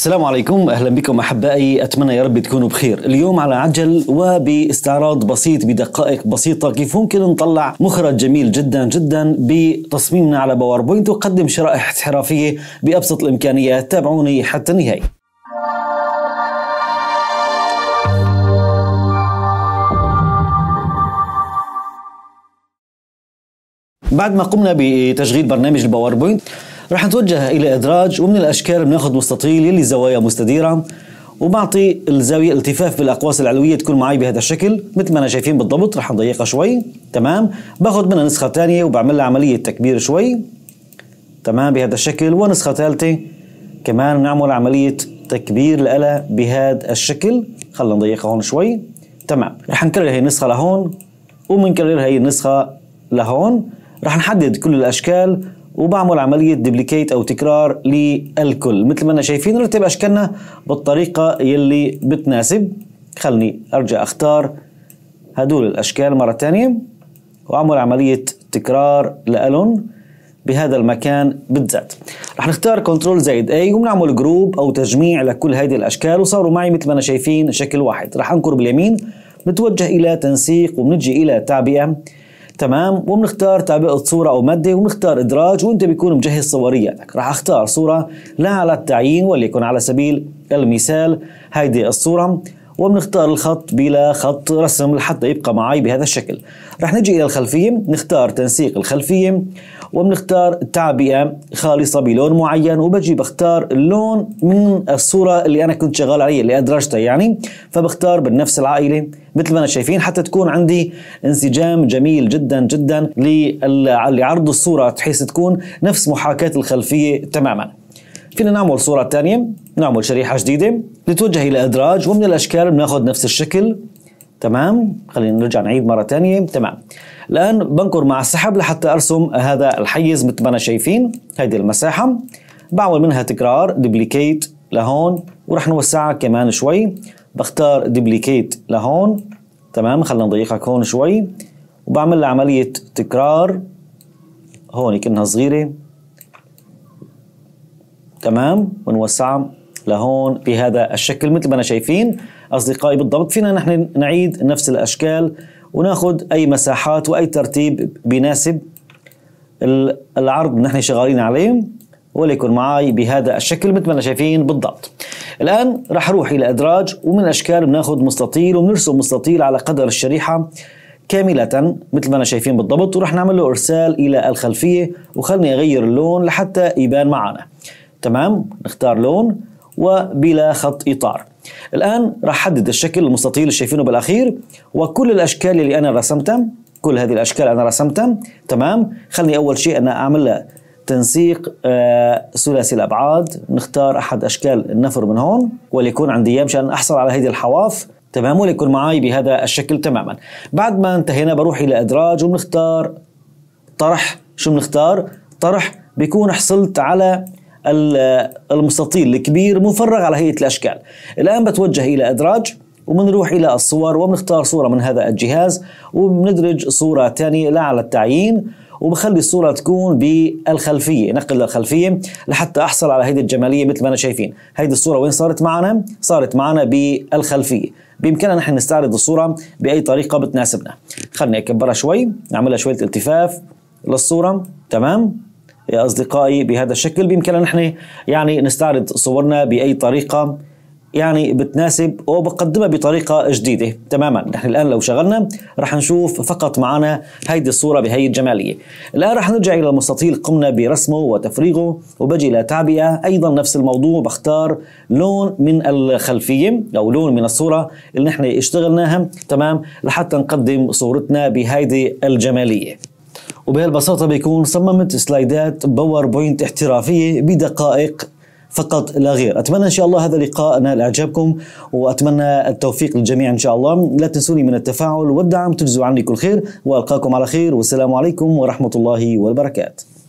السلام عليكم اهلا بكم احبائي اتمنى يا رب تكونوا بخير اليوم على عجل وباستعراض بسيط بدقائق بسيطه كيف ممكن نطلع مخرج جميل جدا جدا بتصميمنا على باوربوينت وقدم شرائح احترافيه بابسط الامكانيات تابعوني حتى النهايه بعد ما قمنا بتشغيل برنامج الباوربوينت رح نتوجه الى ادراج ومن الاشكال بناخذ مستطيل يلي زوايا مستديره وبعطي الزاويه التفاف بالاقواس العلويه تكون معي بهذا الشكل مثل ما انا شايفين بالضبط رح نضيقها شوي تمام باخذ منها نسخه ثانيه وبعمل لها عمليه تكبير شوي تمام بهذا الشكل ونسخه ثالثه كمان بنعمل عمليه تكبير لها بهذا الشكل خلينا نضيقها هون شوي تمام رح نكرر هي النسخه لهون وبنكرر هي النسخه لهون رح نحدد كل الاشكال وبعمل عملية ديبليكيت أو تكرار للكل مثل ما أنا شايفين نرتب أشكالنا بالطريقة يلي بتناسب خلني أرجع أختار هدول الأشكال مرة تانية وأعمل عملية تكرار لألون بهذا المكان بالذات رح نختار كنترول زائد اي وبنعمل جروب او تجميع لكل هذه الاشكال وصاروا معي مثل ما انا شايفين شكل واحد رح انكر باليمين نتوجه الى تنسيق وبنجي الى تعبئه تمام وبنختار تعبئه صوره او ماده وبنختار ادراج وانت بيكون مجهز صورياتك راح اختار صوره لا على التعيين وليكن على سبيل المثال هيدي الصوره وبنختار الخط بلا خط رسم لحتى يبقى معي بهذا الشكل رح نجي إلى الخلفية نختار تنسيق الخلفية وبنختار تعبئة خالصة بلون معين وبجي بختار اللون من الصورة اللي أنا كنت شغال عليها اللي أدرجتها يعني فبختار بنفس العائلة مثل ما أنا شايفين حتى تكون عندي انسجام جميل جدا جدا لعرض الصورة بحيث تكون نفس محاكاة الخلفية تماما فينا نعمل صورة ثانية نعمل شريحه جديده نتوجه الى ادراج ومن الاشكال بناخذ نفس الشكل تمام خلينا نرجع نعيد مره ثانيه تمام الان بنكر مع السحب لحتى ارسم هذا الحيز مثل ما انا شايفين هيدي المساحه بعمل منها تكرار دوبليكيت لهون ورح نوسعها كمان شوي بختار دوبليكيت لهون تمام خلينا نضيقها هون شوي وبعمل عمليه تكرار هون كأنها صغيره تمام ونوسعها لهون بهذا الشكل مثل ما أنا شايفين أصدقائي بالضبط فينا نحن نعيد نفس الأشكال وناخذ أي مساحات وأي ترتيب بيناسب العرض نحن شغالين عليه وليكن معي بهذا الشكل مثل ما أنا شايفين بالضبط الآن راح أروح إلى أدراج ومن الأشكال بناخذ مستطيل وبنرسم مستطيل على قدر الشريحة كاملة مثل ما أنا شايفين بالضبط ورح نعمل له إرسال إلى الخلفية وخلني أغير اللون لحتى يبان معنا تمام نختار لون وبلا خط إطار الآن راح أحدد الشكل المستطيل اللي شايفينه بالأخير وكل الأشكال اللي أنا رسمتها كل هذه الأشكال أنا رسمتها تمام خلني أول شيء أنا أعمل تنسيق آه ثلاثي الأبعاد نختار أحد أشكال النفر من هون وليكون عندي إياه مشان أحصل على هذه الحواف تمام وليكون معي بهذا الشكل تماما بعد ما انتهينا بروح إلى إدراج وبنختار طرح شو بنختار؟ طرح بيكون حصلت على المستطيل الكبير مفرغ على هيئة الأشكال الآن بتوجه إلى أدراج وبنروح إلى الصور وبنختار صورة من هذا الجهاز وبندرج صورة ثانية لأعلى التعيين وبخلي الصورة تكون بالخلفية نقل للخلفية لحتى أحصل على هيدي الجمالية مثل ما أنا شايفين هيدي الصورة وين صارت معنا؟ صارت معنا بالخلفية بإمكاننا نحن نستعرض الصورة بأي طريقة بتناسبنا خلني أكبرها شوي نعملها شوية التفاف للصورة تمام؟ اصدقائي بهذا الشكل بامكاننا نحن يعني نستعرض صورنا باي طريقه يعني بتناسب وبقدمها بطريقه جديده تماما نحن الان لو شغلنا رح نشوف فقط معنا هيدي الصوره بهي الجماليه الان رح نرجع الى المستطيل قمنا برسمه وتفريغه وبجي الى تعبئه ايضا نفس الموضوع بختار لون من الخلفيه او لون من الصوره اللي نحن اشتغلناها تمام لحتى نقدم صورتنا بهيدي الجماليه وبهالبساطة بيكون صممت سلايدات باوربوينت احترافية بدقائق فقط لا غير أتمنى إن شاء الله هذا اللقاء نال إعجابكم وأتمنى التوفيق للجميع إن شاء الله لا تنسوني من التفاعل والدعم تجزوا عني كل خير وألقاكم على خير والسلام عليكم ورحمة الله وبركاته